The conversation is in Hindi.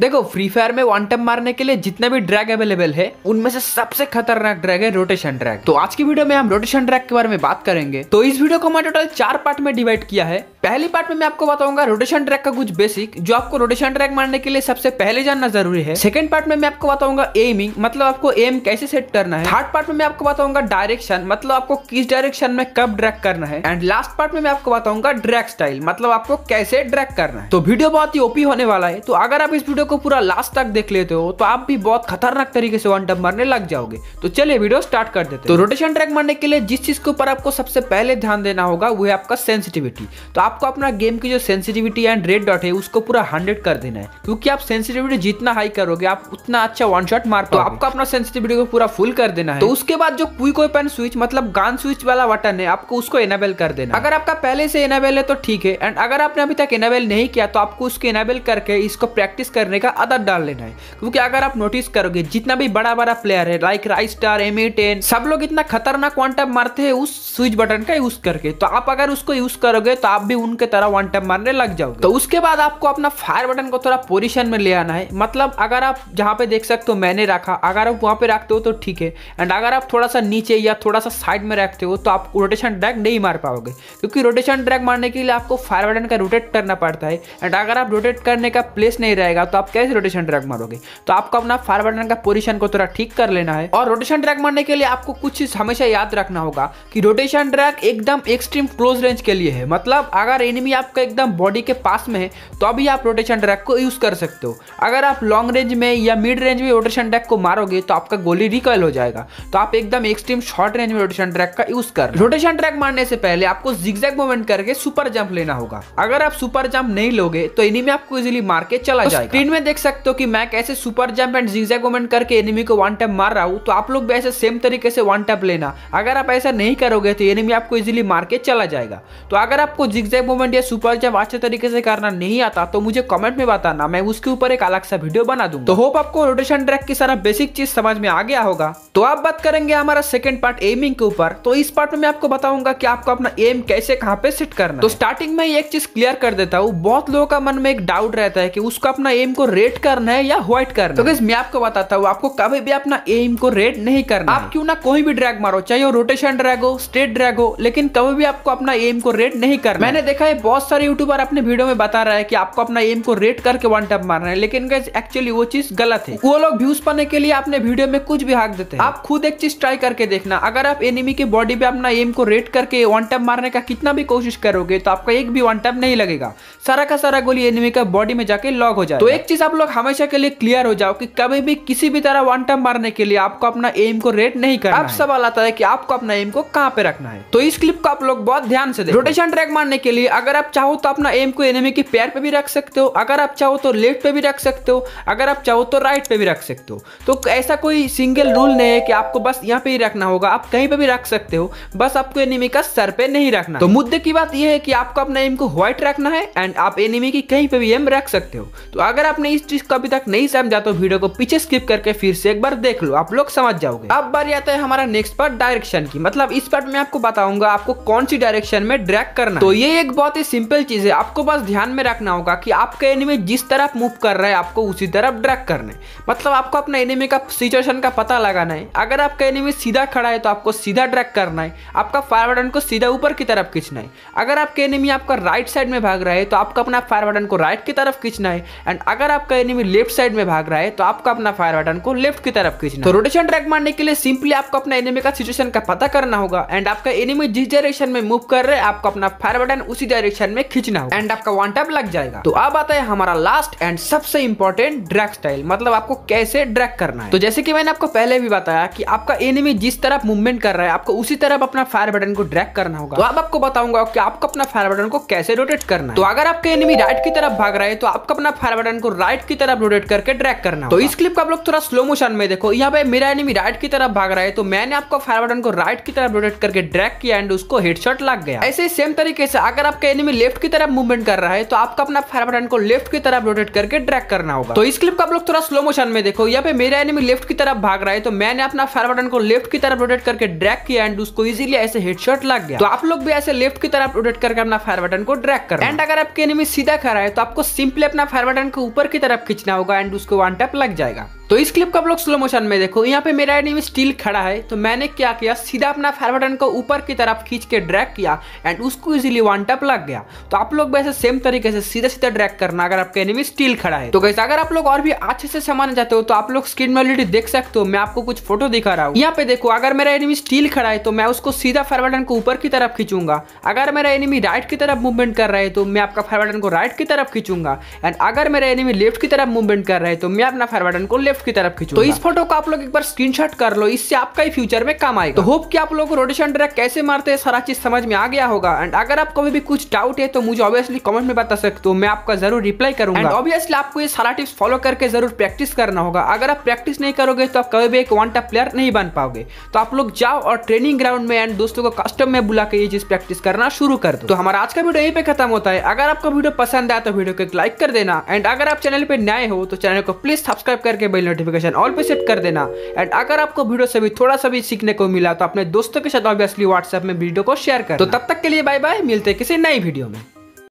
देखो फ्री फायर में वन टैप मारने के लिए जितने भी ड्रैग अवेलेबल है उनमें से सबसे खतरनाक ड्रैग है रोटेशन ड्रैग तो आज की वीडियो में हम रोटेशन ड्रैग के बारे में बात करेंगे तो इस वीडियो को हमने टोटल चार पार्ट में डिवाइड किया है पहली पार्ट में मैं आपको बताऊंगा रोटेशन ट्रैक का कुछ बेसिक जो आपको रोटेशन ट्रैक मारने के लिए सबसे पहले जानना जरूरी है सेकंड पार्ट में मैं आपको बताऊंगा एमिंग मतलब आपको एम कैसे सेट करना है थर्ड पार्ट में मैं आपको बताऊंगा डायरेक्शन मतलब आपको किस डायरेक्शन में कब ड्रैक करना है एंड लास्ट पार्ट में मैं आपको बताऊंगा ड्रैक स्टाइल मतलब आपको कैसे ड्रैक करना है तो वीडियो बहुत ही ओपी होने वाला है तो अगर आप इस वीडियो को पूरा लास्ट तक देख लेते हो तो आप भी बहुत खतरनाक तरीके से वन टप मारने लग जाओगे तो चलिए वीडियो स्टार्ट कर देते तो रोटेशन ट्रैक मारने के लिए जिस चीज के ऊपर आपको सबसे पहले ध्यान देना होगा वो है आपका सेंसिटिविटी तो आप आपको अपना गेम की जो सेंसिटिविटी एंड रेड डॉट है उसको पूरा हंड्रेड कर देना है क्योंकि आप सेंसिटिविटी जितना हाई करोगे आप उतना अच्छा वन शॉट मार तो आपको अपना सेंसिटिविटी को पूरा फुल कर देना है तो उसके बाद जो क्विक ओपन स्विच मतलब गान स्विच वाला बटन है आपको उसको एनेबल कर देना अगर आपका पहले से एनेबल है तो ठीक है एंड अगर आपने अभी तक एनेबल नहीं किया तो आपको उसको एनेबल करके इसको प्रैक्टिस करने का आदत डाल लेना है क्योंकि अगर आप नोटिस करोगे जितना भी बड़ा बड़ा प्लेयर है लाइक राइस स्टार एम सब लोग इतना खतरनाक क्वांटम मारते हैं उस स्विच बटन का यूज करके तो आप अगर उसको यूज करोगे तो आप भी उनके तरह वन टैप मारने लग जाओ तो उसके बाद आपको अपना फायर बटन को थोड़ा पोजिशन में ले आना है मतलब अगर आप जहाँ पे देख सकते हो मैंने रखा अगर आप वहाँ पे रखते हो तो ठीक है एंड अगर आप थोड़ा सा नीचे या थोड़ा सा साइड में रखते हो तो आप रोटेशन ड्रैग नहीं मार पाओगे क्योंकि रोटेशन ड्रैग मारने के लिए आपको फायर बटन का रोटेट करना पड़ता है एंड अगर आप रोटेट करने का प्लेस नहीं रहेगा तो आप कैसे रोटेशन ड्रैग मारोगे तो आपको अपना फायर बटन का पोजिशन को थोड़ा ठीक कर लेना है और रोटेशन ड्रैग मारने के लिए आपको कुछ चीज हमेशा याद रखना होगा कि रोटेशन ड्रैग एकदम एक्सट्रीम क्लोज रेंज के लिए है मतलब अगर अगर एनिमी आपका एकदम बॉडी के पास में है तो अभी आप रोटेशन ट्रैक को यूज़ कर सकते हो अगर आप लॉन्ग रेंज में या मिड रेंज में रोटेशन ट्रैक को मारोगे तो आपका गोली रिकॉयल हो जाएगा तो आप एकदम एक्सट्रीम शॉर्ट रेंज में रोटेशन ट्रैक का यूज़ कर रोटेशन ट्रैक मारने से पहले आपको जिगजैग मूवमेंट करके सुपर जंप लेना होगा अगर आप सुपर जंप नहीं लोगे तो एनिमी आपको इजिली मार के चला तो जाएगा स्क्रीन में देख सकते हो कि मैं कैसे super jump and zigzag movement करके एनिमी को वन टैप मार रहा हूँ तो आप लोग भी ऐसे सेम तरीके से वन टैप लेना अगर आप ऐसा नहीं करोगे तो एनिमी आपको इजिली मार के चला जाएगा तो अगर आपको जिगजैग स्टेप मूवमेंट या सुपर जब अच्छे तरीके से करना नहीं आता तो मुझे कमेंट में बताना मैं उसके ऊपर एक अलग सा वीडियो बना दूंगा तो होप आपको रोटेशन ट्रैक की सारा बेसिक चीज समझ में आ गया होगा तो आप बात करेंगे हमारा सेकंड पार्ट एमिंग के ऊपर तो इस पार्ट में मैं आपको बताऊंगा कि आपको अपना एम कैसे कहाँ पे सेट करना तो स्टार्टिंग में एक चीज क्लियर कर देता हूँ बहुत लोगों का मन में एक डाउट रहता है कि उसको अपना एम को रेड करना है या व्हाइट करना है तो मैं आपको बताता हूँ आपको कभी भी अपना एम को रेड नहीं करना आप क्यों ना कोई भी ड्रैग मारो चाहे वो रोटेशन ड्रैग हो स्ट्रेट ड्रैग हो लेकिन कभी भी आपको अपना एम को रेड नहीं करना मैंने देखा है बहुत सारे यूट्यूबर अपने वीडियो में बता रहा है कि आपको अपना एम को रेट करके वन टैप मारना है लेकिन एक्चुअली वो चीज गलत है वो लोग व्यूज पाने के लिए अपने वीडियो में कुछ भी हाक देते हैं आप खुद एक चीज ट्राई करके देखना अगर आप एनिमी के बॉडी पे अपना एम को रेट करके वन टैप मारने का कितना भी कोशिश करोगे तो आपका एक भी वन टैप नहीं लगेगा सारा का सारा गोली एनिमी का बॉडी में जाके लॉक हो जाए तो एक चीज आप लोग हमेशा के लिए क्लियर हो जाओ की कभी भी किसी भी तरह वन टैप मारने के लिए आपको अपना एम को रेट नहीं करना अब सवाल आता है की आपको अपना एम को कहाँ पे रखना है तो इस क्लिप को आप लोग बहुत ध्यान से देखें रोटेशन ट्रैक मारने के लिए लिए अगर आप चाहो तो अपना एम को एनिमी के पैर पे भी रख सकते हो अगर आप चाहो तो लेफ्ट पे भी रख सकते हो अगर आप चाहो तो राइट पे भी रख सकते हो तो ऐसा कोई सिंगल रूल नहीं है कि आपको बस यहाँ पे ही रखना होगा आप कहीं पे भी रख सकते हो बस आपको एनिमी का सर पे नहीं रखना तो मुद्दे की बात यह है कि आपको अपना एम को व्हाइट रखना है एंड आप एनिमी की कहीं पे भी एम रख सकते हो तो अगर आपने इस चीज को अभी तक नहीं समझा तो वीडियो को पीछे स्किप करके फिर से एक बार देख लो आप लोग समझ जाओगे अब बार आता है हमारा नेक्स्ट पार्ट डायरेक्शन की मतलब इस पार्ट में आपको बताऊंगा आपको कौन सी डायरेक्शन में ड्रैग करना तो ये एक बहुत ही सिंपल चीज़ है आपको बस ध्यान में रखना होगा कि आपके एनिमी जिस तरफ मूव कर रहा है आपको उसी तरफ ड्रैग करने मतलब आपको अपने एनिमी का सिचुएशन का पता लगाना है अगर आपका एनिमी सीधा खड़ा है तो आपको सीधा ड्रैग करना है आपका फायर बटन को सीधा ऊपर की तरफ खींचना है अगर आपके एनिमी आपका राइट साइड में भाग रहा है तो आपको अपना फायर बटन को राइट की तरफ खींचना है एंड अगर आपका एनिमी लेफ्ट साइड में भाग रहा है तो आपको अपना फायर बटन को लेफ्ट की तरफ खींचना तो रोटेशन ट्रैक मारने के लिए सिंपली आपको अपना एनिमी का सिचुएशन का पता करना होगा एंड आपका एनिमी जिस डायरेक्शन में मूव कर रहे हैं आपको अपना फायर बटन उसी डायरेक्शन में खींचना होगा एंड आपका वन टैप लग जाएगा तो अब आता है हमारा लास्ट एंड सबसे इम्पोर्टेंट ड्रैग स्टाइल मतलब आपको कैसे ड्रैग करना है तो जैसे कि मैंने आपको पहले भी बताया कि आपका एनिमी जिस तरफ मूवमेंट कर रहा है आपको उसी तरफ अपना फायर बटन को ड्रैग करना होगा तो अब आपको बताऊंगा कि आपको अपना फायर बटन को कैसे रोटेट करना है तो अगर आपके एनिमी राइट की तरफ भाग रहा है तो आपको अपना फायर बटन को राइट की तरफ रोटेट करके ड्रैग करना तो इस क्लिप को आप लोग थोड़ा स्लो मोशन में देखो यहाँ पे मेरा एनिमी राइट की तरफ भाग रहा है तो मैंने आपको फायर बटन को राइट की तरफ रोटेट करके ड्रैग किया एंड उसको हेडशॉट लग गया ऐसे सेम तरीके से अगर अगर आपका एनिमी लेफ्ट की तरफ मूवमेंट कर रहा है तो आपको अपना फायर बटन को लेफ्ट की तरफ रोटेट करके ड्रैग करना होगा तो इस क्लिप को आप लोग थोड़ा स्लो मोशन में देखो या पे मेरा एनिमी लेफ्ट की तरफ भाग रहा है तो मैंने अपना फायर बटन को लेफ्ट की तरफ रोटेट करके ड्रैक किया एंड उसको इजिली ऐसे हेडशॉट लग गया तो आप लोग भी ऐसे लेफ्ट की तरफ रोटेट करके अपना फायर बटन को ड्रैक कर एंड अगर आपके एनिमी सीधा खड़ा है तो आपको सिंपली अपना फायर बटन को ऊपर की तरफ खींचना होगा एंड उसको वन टैप लग जाएगा तो इस क्लिप को आप लोग स्लो मोशन में देखो यहाँ पे मेरा एनिमी स्टील खड़ा है तो मैंने क्या किया सीधा अपना फायर बटन को ऊपर की तरफ खींच के ड्रैग किया एंड उसको इजीली वन टप लग गया तो आप लोग वैसे सेम तरीके से सीधा सीधा ड्रैग करना अगर आपका एनिमी स्टील खड़ा है तो कैसे अगर आप लोग और भी अच्छे से समान जाते हो तो आप लोग स्क्रीन में ऑलरेडी देख सकते हो मैं आपको कुछ फोटो दिखा रहा हूँ यहाँ पे देखो अगर मेरा एनिमी स्टील खड़ा है तो मैं उसको सीधा फायर बटन को ऊपर की तरफ खींचूंगा अगर मेरा एनिमी राइट की तरफ मूवमेंट कर रहा है तो मैं आपका फायर बटन को राइट की तरफ खींचूंगा एंड अगर मेरा एनिमी लेफ्ट की तरफ मूवमेंट कर रहा है तो मैं अपना फायर बटन को लेफ्ट लेफ्ट की तरफ खींचो तो इस फोटो को आप लोग एक बार स्क्रीन कर लो इससे आपका ही फ्यूचर में काम आएगा तो होप की आप लोग रोटेशन ड्रैग कैसे मारते हैं सारा चीज समझ में आ गया होगा एंड अगर आपको भी कुछ डाउट है तो मुझे ऑब्वियसली कमेंट में बता सकते हो मैं आपका जरूर रिप्लाई करूंगा ऑब्वियसली आपको ये सारा टिप्स फॉलो करके जरूर प्रैक्टिस करना होगा अगर आप प्रैक्टिस नहीं करोगे तो आप कभी भी एक वन टॉप प्लेयर नहीं बन पाओगे तो आप लोग जाओ और ट्रेनिंग ग्राउंड में एंड दोस्तों को कस्टम में बुला के ये चीज प्रैक्टिस करना शुरू कर दो तो हमारा आज का वीडियो यहीं पे खत्म होता है अगर आपको वीडियो पसंद आया तो वीडियो को एक लाइक कर देना एंड अगर आप चैनल पर नए हो तो चैनल को प्लीज सब्सक्राइब करके बेल नोटिफिकेशन ऑल पे सेट कर देना एंड अगर आपको वीडियो से भी थोड़ा सा भी सीखने को मिला तो अपने दोस्तों के साथ ऑब्वियसली व्हाट्सएप में वीडियो को शेयर कर तो तब तक के लिए बाय बाय मिलते किसी नई वीडियो में